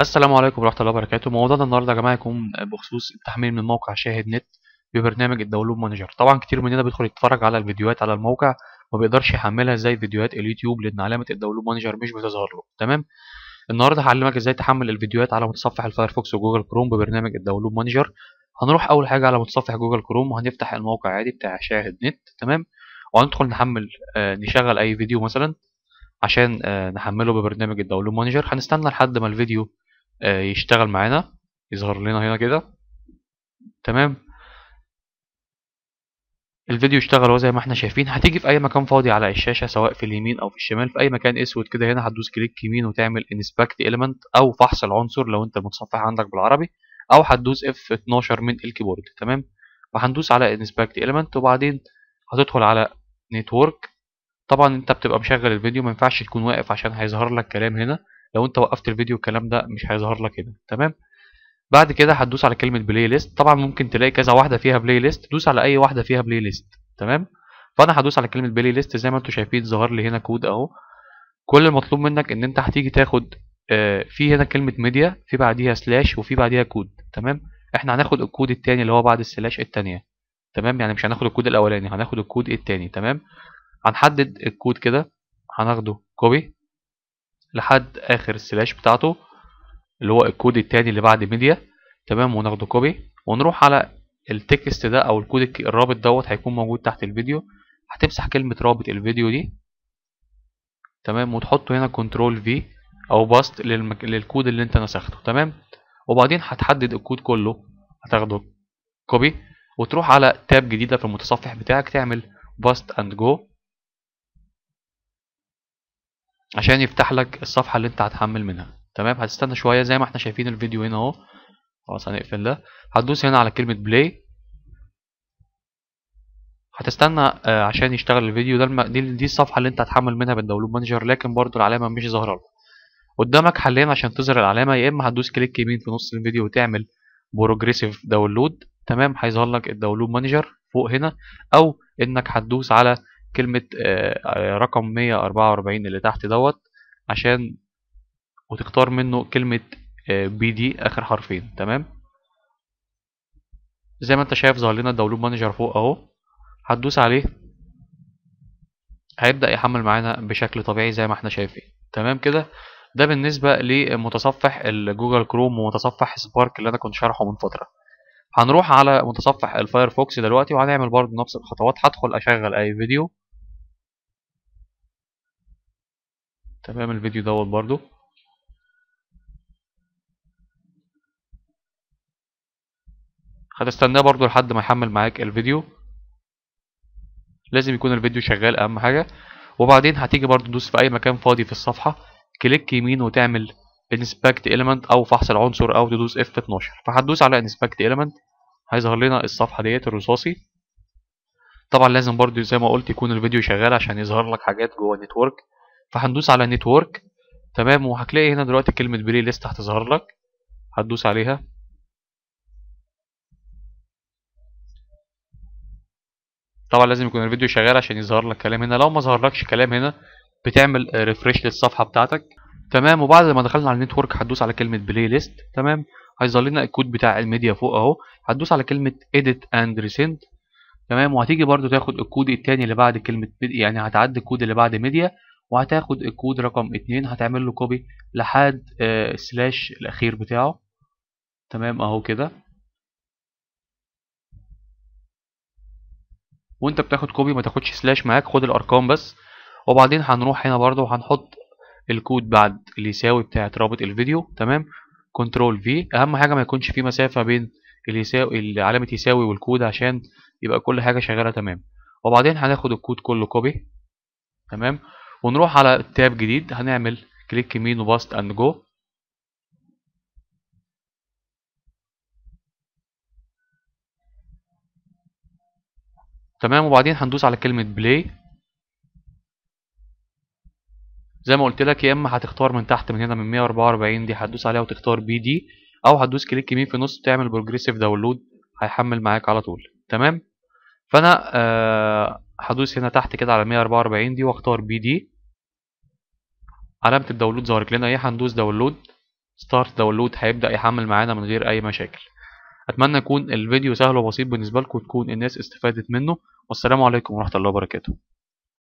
السلام عليكم ورحمة الله وبركاته موضوعنا النهاردة يا جماعة يكون بخصوص التحميل من موقع شاهد نت ببرنامج الداونلود مانجر طبعا كتير مننا بيدخل يتفرج على الفيديوهات على الموقع ما بيقدرش يحملها زي فيديوهات اليوتيوب لأن علامة الداونلود مانجر مش بتظهر له تمام النهاردة هعلمك ازاي تحمل الفيديوهات على متصفح الفايرفوكس وجوجل كروم ببرنامج الداونلود مانجر هنروح أول حاجة على متصفح جوجل كروم وهنفتح الموقع عادي بتاع شاهد نت تمام وهندخل نحمل آه نشغل أي فيديو مثلا عشان آه، نحمله ببرنامج الداونلود مانجر هنستنى لحد ما الفيديو آه، يشتغل معانا يظهر لنا هنا كده تمام الفيديو اشتغل وزي ما احنا شايفين هتيجي في اي مكان فاضي على الشاشه سواء في اليمين او في الشمال في اي مكان اسود كده هنا هتدوس كليك يمين وتعمل انسبكت element او فحص العنصر لو انت المتصفح عندك بالعربي او هتدوس اف 12 من الكيبورد تمام فهندوس على انسبكت element وبعدين هتدخل على نتورك طبعا انت بتبقى مشغل الفيديو ما ينفعش تكون واقف عشان هيظهر لك كلام هنا لو انت وقفت الفيديو الكلام ده مش هيظهر لك هنا تمام بعد كده هتدوس على كلمه بلاي ليست طبعا ممكن تلاقي كذا واحده فيها بلاي ليست دوس على اي واحده فيها بلاي ليست تمام فانا هدوس على كلمه بلاي ليست زي ما انتم شايفين ظهر لي هنا كود اهو كل المطلوب منك ان انت هتيجي تاخد آه، في هنا كلمه ميديا في بعديها سلاش وفي بعديها كود تمام احنا هناخد الكود التاني اللي هو بعد السلاش التانية تمام يعني مش هناخد الكود الاولاني هناخد الكود التاني تمام هنحدد الكود كده هناخده كوبي لحد اخر السلاش بتاعته اللي هو الكود التاني اللي بعد ميديا تمام وناخده كوبي ونروح على التكست ده او الكود الرابط دوت هيكون موجود تحت الفيديو هتمسح كلمة رابط الفيديو دي تمام وتحطه هنا كنترول في او باست للمك... للكود اللي انت نسخته تمام وبعدين هتحدد الكود كله هتاخده كوبي وتروح على تاب جديدة في المتصفح بتاعك تعمل باست اند جو عشان يفتح لك الصفحه اللي انت هتحمل منها تمام هتستنى شويه زي ما احنا شايفين الفيديو هنا اهو خلاص هنقفل ده هتدوس هنا على كلمه بلاي هتستنى آه، عشان يشتغل الفيديو ده دي, دي الصفحه اللي انت هتحمل منها بالداونلود مانجر لكن برضو العلامه مش ظاهره لك قدامك حلين عشان تظهر العلامه يا اما هتدوس كليك يمين في نص الفيديو وتعمل بروجريسيف داونلود تمام هيظهر لك الداونلود مانجر فوق هنا او انك هتدوس على كلمة آه، رقم 144 اللي تحت دوت عشان وتختار منه كلمة بي آه، دي آخر حرفين تمام زي ما انت شايف ظهر لنا الداونلود مانجر فوق اهو هتدوس عليه هيبدأ يحمل معانا بشكل طبيعي زي ما احنا شايفين تمام كده ده بالنسبة لمتصفح الجوجل كروم ومتصفح سبارك اللي انا كنت شارحه من فترة هنروح على متصفح الفايرفوكس دلوقتي وهنعمل برضه نفس الخطوات هدخل اشغل اي فيديو تمام الفيديو دوت برضو هتستناه برضو لحد ما يحمل معاك الفيديو لازم يكون الفيديو شغال اهم حاجة وبعدين هتيجي برضو تدوس في اي مكان فاضي في الصفحة كليك يمين وتعمل انسبكت element او فحص العنصر او تدوس F12 فهتدوس على انسبكت element هيظهر لنا الصفحة ديت الرصاصي طبعا لازم برضو زي ما قلت يكون الفيديو شغال عشان يظهر لك حاجات جوه النتورك فهندوس على نتورك تمام وهتلاقي هنا دلوقتي كلمة بلاي ليست هتظهر لك هتدوس عليها طبعا لازم يكون الفيديو شغال عشان يظهر لك كلام هنا لو ما ظهرلكش كلام هنا بتعمل ريفرش للصفحة بتاعتك تمام وبعد ما دخلنا على النتورك هتدوس على كلمة بلاي ليست تمام هيظهر لنا الكود بتاع الميديا فوق اهو هتدوس على كلمة ايديت اند ريسنت تمام وهتيجي برضو تاخد الكود التاني اللي بعد كلمة يعني هتعدي الكود اللي بعد ميديا وهتاخد الكود رقم اتنين هتعمل له كوبي لحد السلاش آه، الاخير بتاعه تمام اهو كده وانت بتاخد كوبي ما تاخدش سلاش معاك خد الارقام بس وبعدين هنروح هنا برضو وهنحط الكود بعد اللي يساوي بتاعت رابط الفيديو تمام كنترول في اهم حاجة ما يكونش في مسافة بين اللي يساوي علامة يساوي والكود عشان يبقى كل حاجة شغالة تمام وبعدين هناخد الكود كله كوبي تمام ونروح على تاب جديد هنعمل كليك يمين وباست اند جو تمام وبعدين هندوس على كلمة بلاي زي ما قلت لك يا اما هتختار من تحت من هنا من 144 دي هتدوس عليها وتختار بي دي او هتدوس كليك يمين في النص تعمل بروجريسيف داونلود هيحمل معاك على طول تمام فانا آه هدوس هنا تحت كده على 144 دي واختار بي دي علامة الداونلود ظهرت لنا ايه هندوس داونلود ستارت داونلود هيبدأ يحمل معانا من غير أي مشاكل أتمنى يكون الفيديو سهل وبسيط بالنسبة لكم وتكون الناس استفادت منه والسلام عليكم ورحمة الله وبركاته